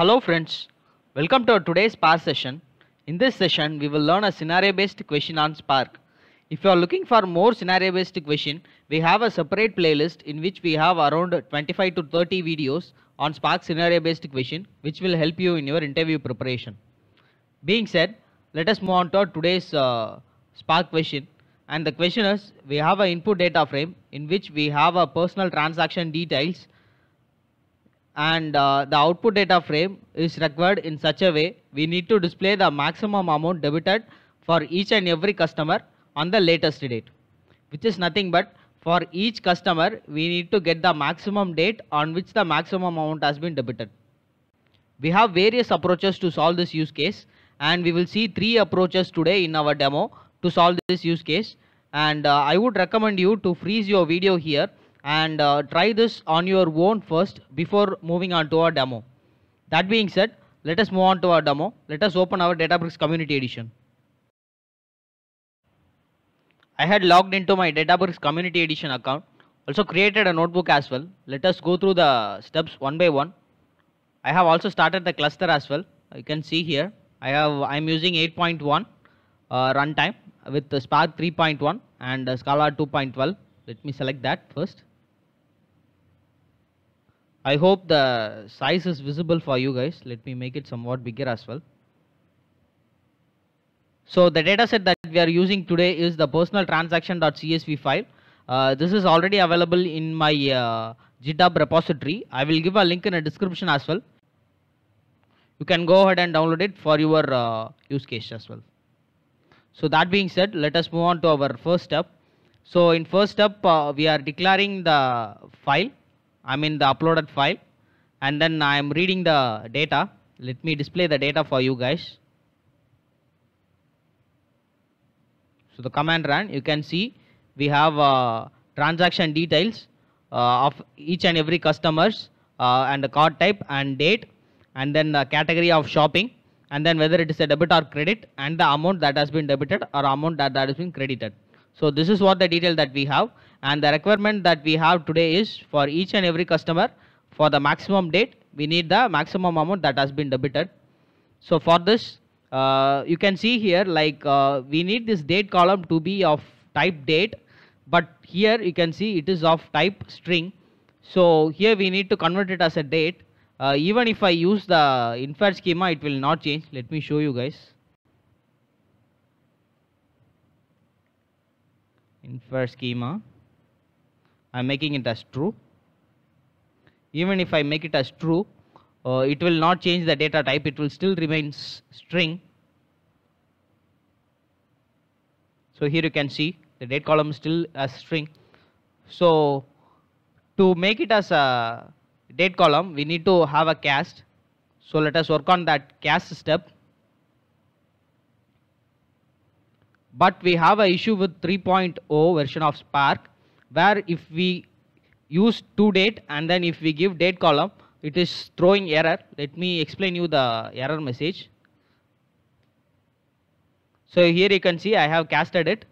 Hello friends, welcome to today's Spark session. In this session, we will learn a scenario-based question on Spark. If you are looking for more scenario-based question, we have a separate playlist in which we have around 25 to 30 videos on Spark scenario-based question which will help you in your interview preparation. Being said, let us move on to today's uh, Spark question and the question is we have an input data frame in which we have a personal transaction details and uh, the output data frame is required in such a way we need to display the maximum amount debited for each and every customer on the latest date which is nothing but for each customer we need to get the maximum date on which the maximum amount has been debited. We have various approaches to solve this use case and we will see three approaches today in our demo to solve this use case and uh, I would recommend you to freeze your video here and uh, try this on your own first before moving on to our demo. That being said, let us move on to our demo. Let us open our Databricks Community Edition. I had logged into my Databricks Community Edition account. Also created a notebook as well. Let us go through the steps one by one. I have also started the cluster as well. You can see here. I have I'm using 8.1 uh, runtime with Spark 3.1 and Scala 2.12. Let me select that first. I hope the size is visible for you guys. Let me make it somewhat bigger as well. So the data set that we are using today is the personal transaction.csv file. Uh, this is already available in my uh, GitHub repository. I will give a link in the description as well. You can go ahead and download it for your uh, use case as well. So that being said, let us move on to our first step. So in first step, uh, we are declaring the file I'm in the uploaded file and then I'm reading the data. Let me display the data for you guys. So the command run, you can see we have uh, transaction details uh, of each and every customers uh, and the card type and date and then the category of shopping and then whether it is a debit or credit and the amount that has been debited or amount that, that has been credited. So this is what the detail that we have and the requirement that we have today is for each and every customer for the maximum date we need the maximum amount that has been debited so for this uh, you can see here like uh, we need this date column to be of type date but here you can see it is of type string so here we need to convert it as a date uh, even if I use the infer schema it will not change let me show you guys infer schema I'm making it as true. Even if I make it as true, uh, it will not change the data type. It will still remain string. So here you can see the date column still as string. So to make it as a date column, we need to have a cast. So let us work on that cast step. But we have an issue with 3.0 version of Spark where if we use to date and then if we give date column it is throwing error let me explain you the error message so here you can see I have casted it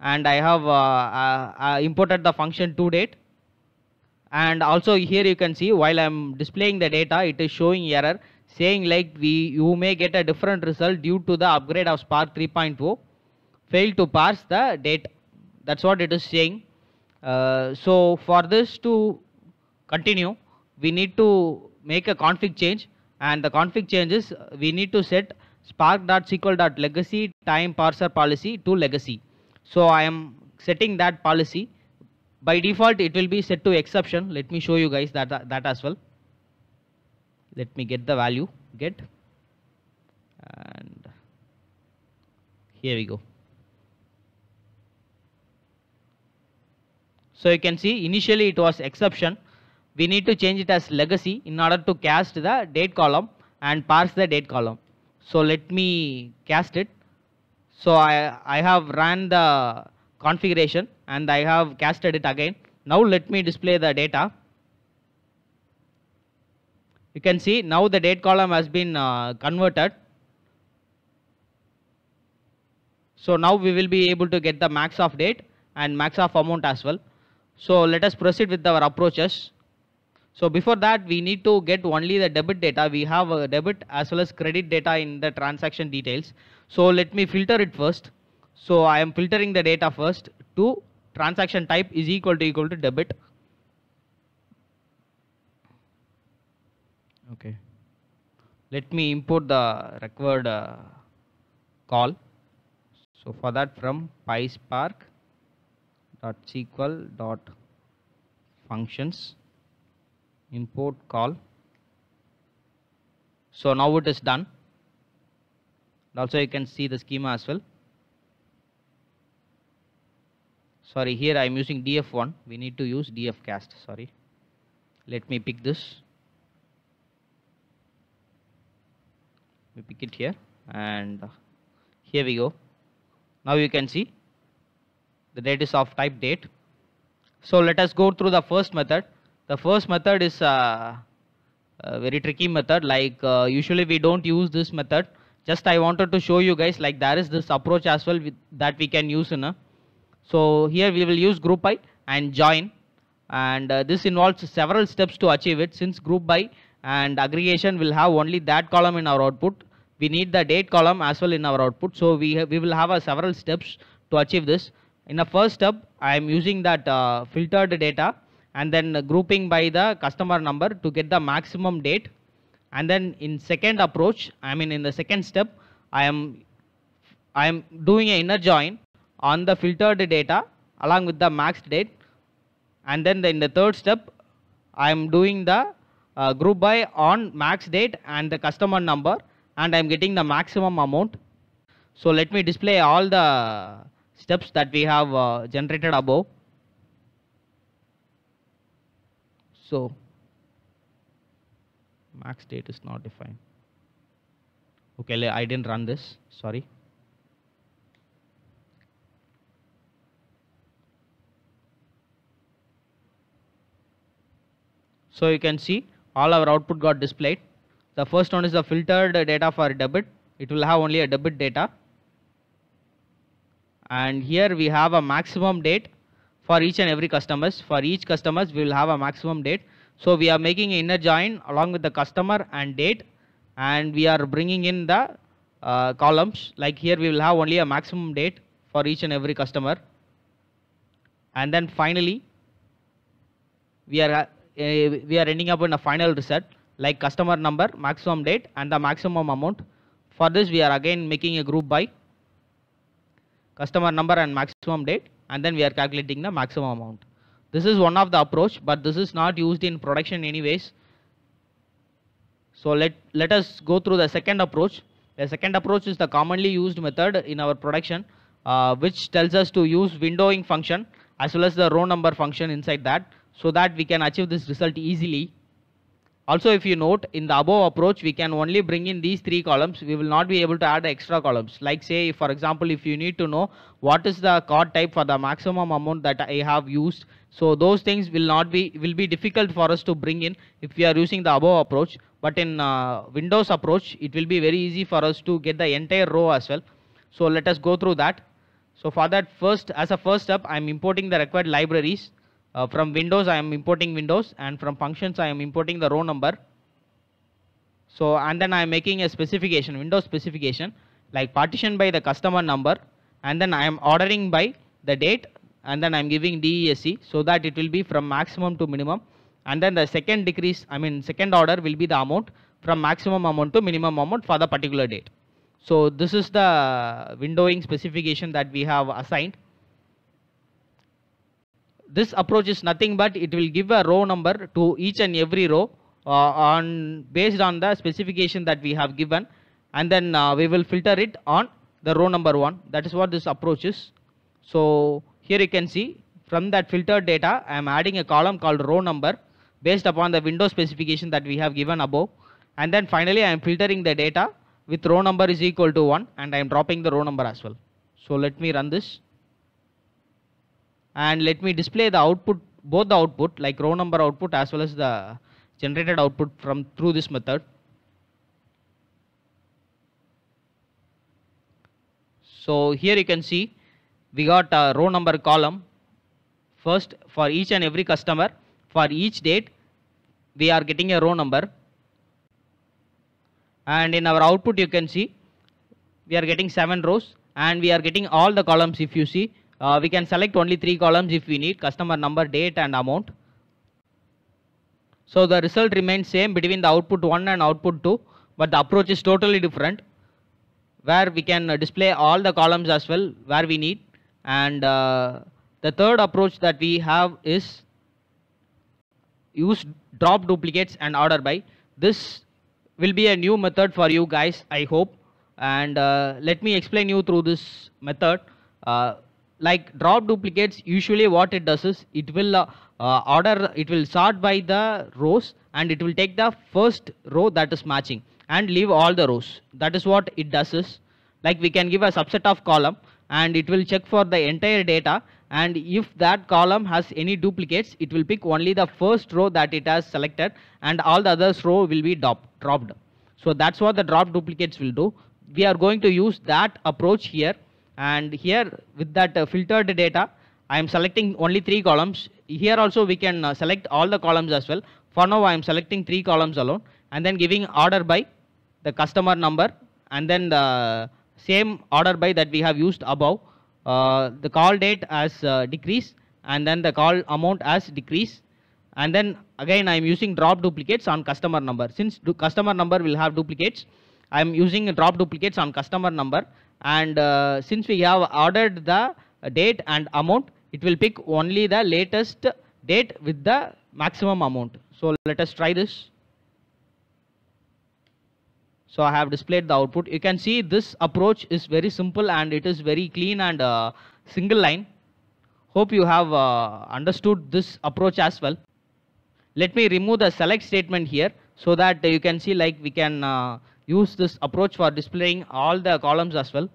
and I have uh, uh, uh, imported the function to date and also here you can see while I'm displaying the data it is showing error saying like we you may get a different result due to the upgrade of Spark 3.0 failed to parse the date that's what it is saying uh, so for this to continue, we need to make a config change and the config changes uh, we need to set spark.sql.legacy time parser policy to legacy. So I am setting that policy. By default, it will be set to exception. Let me show you guys that, that, that as well. Let me get the value get and here we go. So you can see initially it was exception. We need to change it as legacy in order to cast the date column and parse the date column. So let me cast it. So I, I have ran the configuration and I have casted it again. Now let me display the data. You can see now the date column has been uh, converted. So now we will be able to get the max of date and max of amount as well. So let us proceed with our approaches. So before that we need to get only the debit data. We have a debit as well as credit data in the transaction details. So let me filter it first. So I am filtering the data first to transaction type is equal to equal to debit. Okay. Let me import the required uh, call. So for that from PySpark dot sql dot functions import call so now it is done and also you can see the schema as well sorry here I am using df1 we need to use DF cast. sorry let me pick this we pick it here and here we go now you can see the date is of type date so let us go through the first method the first method is uh, a uh, very tricky method like uh, usually we don't use this method just I wanted to show you guys like there is this approach as well with, that we can use in a so here we will use group by and join and uh, this involves several steps to achieve it since group by and aggregation will have only that column in our output we need the date column as well in our output so we we will have a several steps to achieve this in the first step I am using that uh, filtered data and then grouping by the customer number to get the maximum date and then in second approach I mean in the second step I am I am doing a inner join on the filtered data along with the max date and then the, in the third step I am doing the uh, group by on max date and the customer number and I am getting the maximum amount so let me display all the steps that we have uh, generated above. So max state is not defined. Okay, I didn't run this, sorry. So you can see all our output got displayed. The first one is the filtered data for debit. It will have only a debit data and here we have a maximum date for each and every customers for each customers we will have a maximum date so we are making inner join along with the customer and date and we are bringing in the uh, columns like here we will have only a maximum date for each and every customer and then finally we are uh, we are ending up in a final result like customer number maximum date and the maximum amount for this we are again making a group by customer number and maximum date and then we are calculating the maximum amount. This is one of the approach but this is not used in production anyways. So let, let us go through the second approach. The second approach is the commonly used method in our production uh, which tells us to use windowing function as well as the row number function inside that so that we can achieve this result easily also, if you note, in the above approach, we can only bring in these three columns. We will not be able to add extra columns. Like say, for example, if you need to know what is the card type for the maximum amount that I have used. So those things will not be, will be difficult for us to bring in if we are using the above approach. But in uh, Windows approach, it will be very easy for us to get the entire row as well. So let us go through that. So for that first, as a first step, I am importing the required libraries. Uh, from windows I am importing windows and from functions I am importing the row number so and then I am making a specification window specification like partition by the customer number and then I am ordering by the date and then I am giving DESC so that it will be from maximum to minimum and then the second decrease I mean second order will be the amount from maximum amount to minimum amount for the particular date so this is the windowing specification that we have assigned this approach is nothing but it will give a row number to each and every row uh, on based on the specification that we have given and then uh, we will filter it on the row number 1 that is what this approach is so here you can see from that filtered data I am adding a column called row number based upon the window specification that we have given above and then finally I am filtering the data with row number is equal to 1 and I am dropping the row number as well so let me run this and let me display the output both the output like row number output as well as the generated output from through this method so here you can see we got a row number column first for each and every customer for each date we are getting a row number and in our output you can see we are getting 7 rows and we are getting all the columns if you see uh, we can select only three columns if we need customer number, date and amount. So the result remains same between the output 1 and output 2 but the approach is totally different where we can uh, display all the columns as well where we need and uh, the third approach that we have is use drop duplicates and order by this will be a new method for you guys I hope and uh, let me explain you through this method uh, like drop duplicates usually what it does is it will uh, uh, order it will sort by the rows and it will take the first row that is matching and leave all the rows that is what it does is like we can give a subset of column and it will check for the entire data and if that column has any duplicates it will pick only the first row that it has selected and all the others row will be dropped so that's what the drop duplicates will do we are going to use that approach here and here with that uh, filtered data I am selecting only three columns here also we can uh, select all the columns as well for now I am selecting three columns alone and then giving order by the customer number and then the same order by that we have used above uh, the call date as uh, decrease and then the call amount as decrease and then again I am using drop duplicates on customer number since customer number will have duplicates I am using drop duplicates on customer number and uh, since we have ordered the date and amount it will pick only the latest date with the maximum amount so let us try this so I have displayed the output you can see this approach is very simple and it is very clean and uh, single line hope you have uh, understood this approach as well let me remove the select statement here so that you can see like we can uh, use this approach for displaying all the columns as well.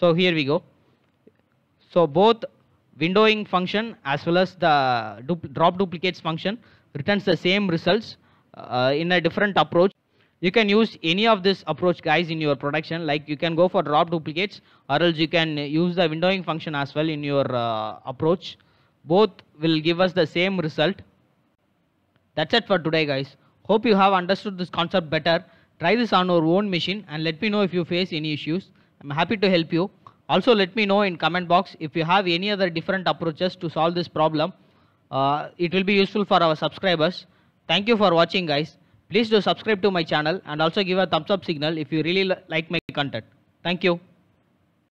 So here we go. So both windowing function as well as the dupl drop duplicates function returns the same results uh, in a different approach. You can use any of this approach guys in your production like you can go for drop duplicates or else you can use the windowing function as well in your uh, approach. Both will give us the same result. That's it for today guys. Hope you have understood this concept better. Try this on your own machine and let me know if you face any issues. I'm happy to help you. Also let me know in comment box if you have any other different approaches to solve this problem. Uh, it will be useful for our subscribers. Thank you for watching guys. Please do subscribe to my channel and also give a thumbs up signal if you really like my content. Thank you.